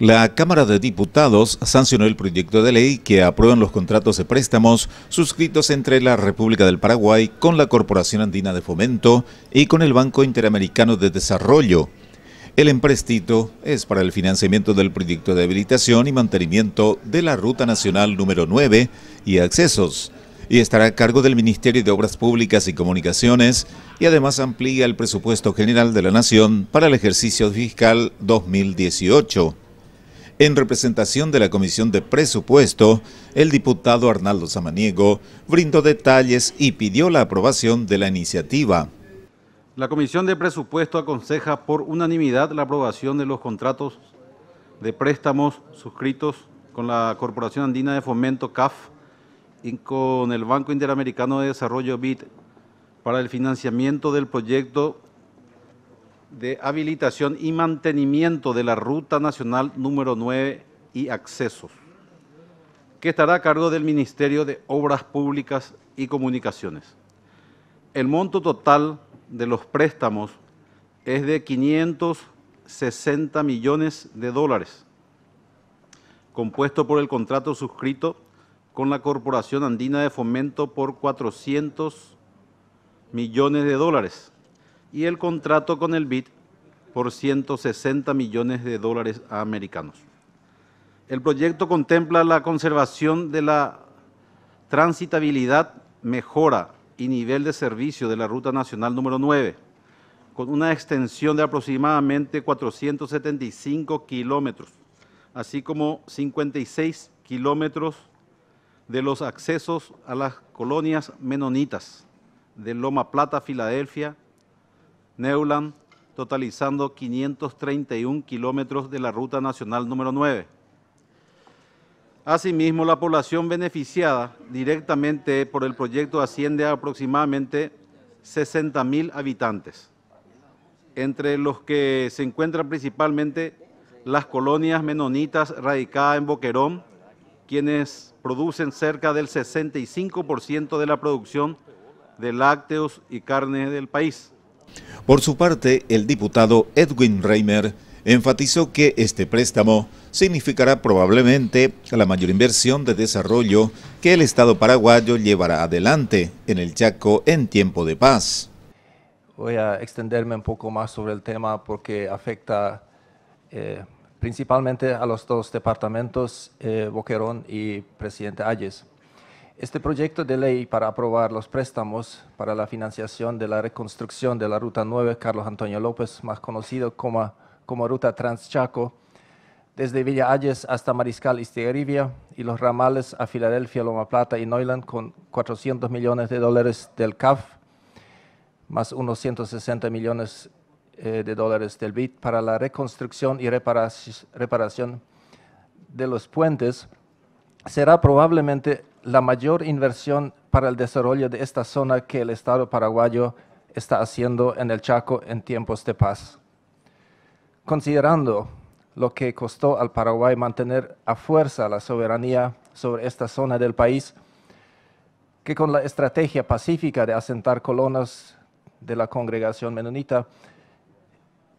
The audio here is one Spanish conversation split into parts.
La Cámara de Diputados sancionó el proyecto de ley que aprueban los contratos de préstamos suscritos entre la República del Paraguay con la Corporación Andina de Fomento y con el Banco Interamericano de Desarrollo. El empréstito es para el financiamiento del proyecto de habilitación y mantenimiento de la Ruta Nacional número 9 y accesos, y estará a cargo del Ministerio de Obras Públicas y Comunicaciones y además amplía el presupuesto general de la Nación para el ejercicio fiscal 2018. En representación de la Comisión de Presupuesto, el diputado Arnaldo Samaniego brindó detalles y pidió la aprobación de la iniciativa. La Comisión de Presupuesto aconseja por unanimidad la aprobación de los contratos de préstamos suscritos con la Corporación Andina de Fomento CAF y con el Banco Interamericano de Desarrollo BID para el financiamiento del proyecto de habilitación y mantenimiento de la Ruta Nacional número 9 y accesos, que estará a cargo del Ministerio de Obras Públicas y Comunicaciones. El monto total de los préstamos es de 560 millones de dólares, compuesto por el contrato suscrito con la Corporación Andina de Fomento por 400 millones de dólares y el contrato con el BID por 160 millones de dólares americanos. El proyecto contempla la conservación de la transitabilidad, mejora y nivel de servicio de la Ruta Nacional número 9, con una extensión de aproximadamente 475 kilómetros, así como 56 kilómetros de los accesos a las colonias menonitas de Loma Plata, Filadelfia, Neuland, totalizando 531 kilómetros de la Ruta Nacional número 9. Asimismo, la población beneficiada directamente por el proyecto asciende a aproximadamente 60.000 habitantes, entre los que se encuentran principalmente las colonias menonitas radicadas en Boquerón, quienes producen cerca del 65% de la producción de lácteos y carne del país. Por su parte, el diputado Edwin Reimer enfatizó que este préstamo significará probablemente la mayor inversión de desarrollo que el Estado paraguayo llevará adelante en el Chaco en tiempo de paz. Voy a extenderme un poco más sobre el tema porque afecta eh, principalmente a los dos departamentos, eh, Boquerón y Presidente Ayes. Este proyecto de ley para aprobar los préstamos para la financiación de la reconstrucción de la Ruta 9 Carlos Antonio López, más conocido como, como Ruta Transchaco, desde Villa Ayes hasta Mariscal Estigarribia y los ramales a Filadelfia, Loma Plata y Neuland con 400 millones de dólares del CAF, más unos 160 millones eh, de dólares del BID para la reconstrucción y reparación de los puentes, será probablemente la mayor inversión para el desarrollo de esta zona que el Estado paraguayo está haciendo en el Chaco en tiempos de paz. Considerando lo que costó al Paraguay mantener a fuerza la soberanía sobre esta zona del país, que con la estrategia pacífica de asentar colonos de la congregación menonita,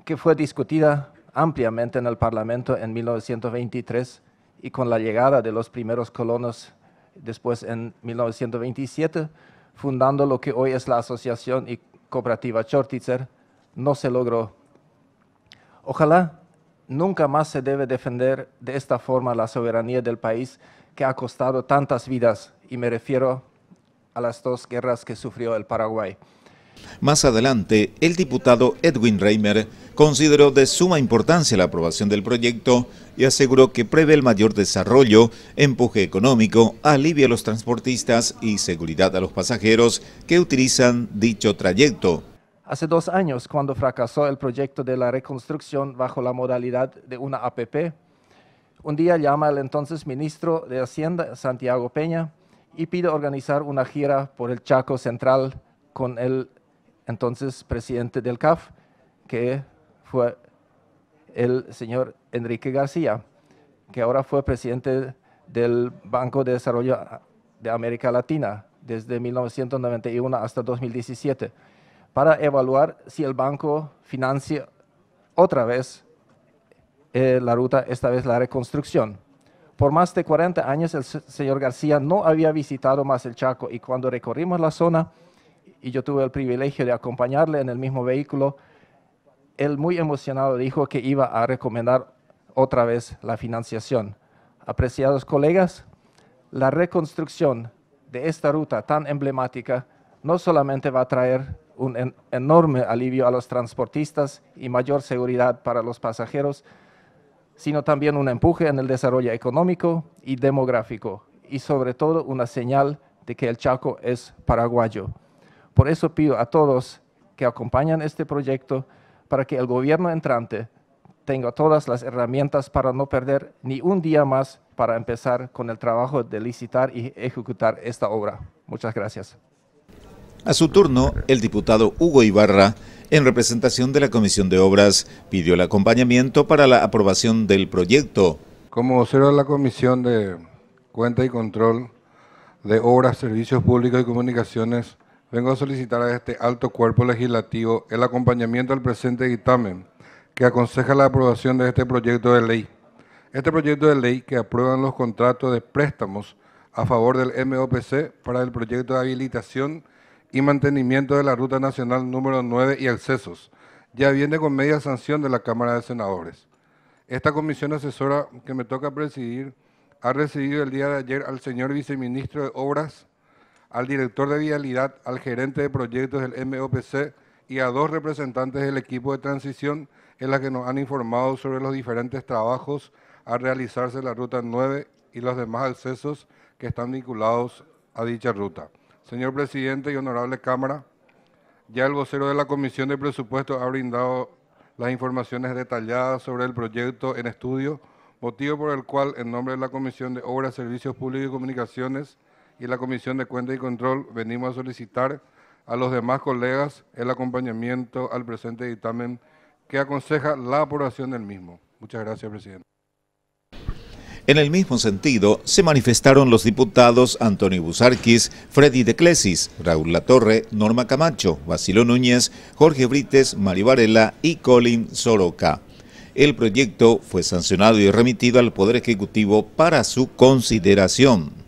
que fue discutida ampliamente en el Parlamento en 1923 y con la llegada de los primeros colonos después en 1927, fundando lo que hoy es la Asociación y Cooperativa Chortitzer, no se logró. Ojalá nunca más se debe defender de esta forma la soberanía del país que ha costado tantas vidas, y me refiero a las dos guerras que sufrió el Paraguay. Más adelante, el diputado Edwin Reimer consideró de suma importancia la aprobación del proyecto y aseguró que prevé el mayor desarrollo, empuje económico, alivio a los transportistas y seguridad a los pasajeros que utilizan dicho trayecto. Hace dos años, cuando fracasó el proyecto de la reconstrucción bajo la modalidad de una APP, un día llama al entonces ministro de Hacienda, Santiago Peña, y pide organizar una gira por el Chaco Central con el entonces presidente del CAF, que fue el señor Enrique García, que ahora fue presidente del Banco de Desarrollo de América Latina desde 1991 hasta 2017, para evaluar si el banco financia otra vez eh, la ruta, esta vez la reconstrucción. Por más de 40 años el señor García no había visitado más el Chaco y cuando recorrimos la zona, y yo tuve el privilegio de acompañarle en el mismo vehículo, él muy emocionado dijo que iba a recomendar otra vez la financiación. Apreciados colegas, la reconstrucción de esta ruta tan emblemática no solamente va a traer un enorme alivio a los transportistas y mayor seguridad para los pasajeros, sino también un empuje en el desarrollo económico y demográfico y sobre todo una señal de que el Chaco es paraguayo. Por eso pido a todos que acompañan este proyecto para que el gobierno entrante tenga todas las herramientas para no perder ni un día más para empezar con el trabajo de licitar y ejecutar esta obra. Muchas gracias. A su turno, el diputado Hugo Ibarra, en representación de la Comisión de Obras, pidió el acompañamiento para la aprobación del proyecto. Como será de la Comisión de Cuenta y Control de Obras, Servicios Públicos y Comunicaciones, vengo a solicitar a este alto cuerpo legislativo el acompañamiento al presente dictamen que aconseja la aprobación de este proyecto de ley. Este proyecto de ley que aprueba los contratos de préstamos a favor del MOPC para el proyecto de habilitación y mantenimiento de la Ruta Nacional número 9 y accesos. Ya viene con media sanción de la Cámara de Senadores. Esta comisión asesora que me toca presidir ha recibido el día de ayer al señor viceministro de Obras al director de vialidad, al gerente de proyectos del MOPC y a dos representantes del equipo de transición en la que nos han informado sobre los diferentes trabajos a realizarse en la Ruta 9 y los demás accesos que están vinculados a dicha ruta. Señor Presidente y Honorable Cámara, ya el vocero de la Comisión de Presupuestos ha brindado las informaciones detalladas sobre el proyecto en estudio, motivo por el cual, en nombre de la Comisión de Obras, Servicios Públicos y Comunicaciones, y la Comisión de Cuenta y Control venimos a solicitar a los demás colegas el acompañamiento al presente dictamen que aconseja la aprobación del mismo. Muchas gracias, presidente. En el mismo sentido, se manifestaron los diputados Antonio Busarquis, Freddy de Clesis, Raúl Latorre, Norma Camacho, Basilio Núñez, Jorge Brites, Mari Varela y Colin Soroca. El proyecto fue sancionado y remitido al Poder Ejecutivo para su consideración.